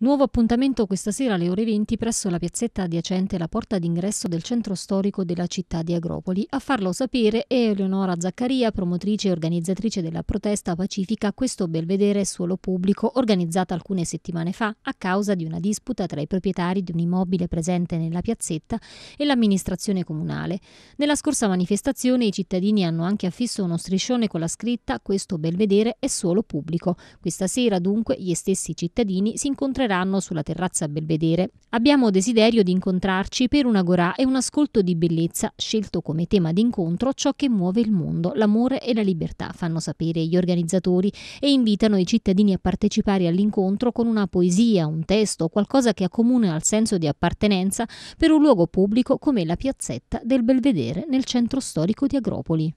Nuovo appuntamento questa sera alle ore 20 presso la piazzetta adiacente la porta d'ingresso del centro storico della città di Agropoli. A farlo sapere è Eleonora Zaccaria, promotrice e organizzatrice della protesta pacifica Questo Belvedere Suolo Pubblico, organizzata alcune settimane fa a causa di una disputa tra i proprietari di un immobile presente nella piazzetta e l'amministrazione comunale. Nella scorsa manifestazione i cittadini hanno anche affisso uno striscione con la scritta Questo Belvedere è Suolo Pubblico. Questa sera dunque gli stessi cittadini si incontreranno incontreranno sulla terrazza Belvedere. Abbiamo desiderio di incontrarci per una gorà e un ascolto di bellezza, scelto come tema d'incontro ciò che muove il mondo, l'amore e la libertà, fanno sapere gli organizzatori e invitano i cittadini a partecipare all'incontro con una poesia, un testo, qualcosa che accomuna al senso di appartenenza per un luogo pubblico come la piazzetta del Belvedere nel centro storico di Agropoli.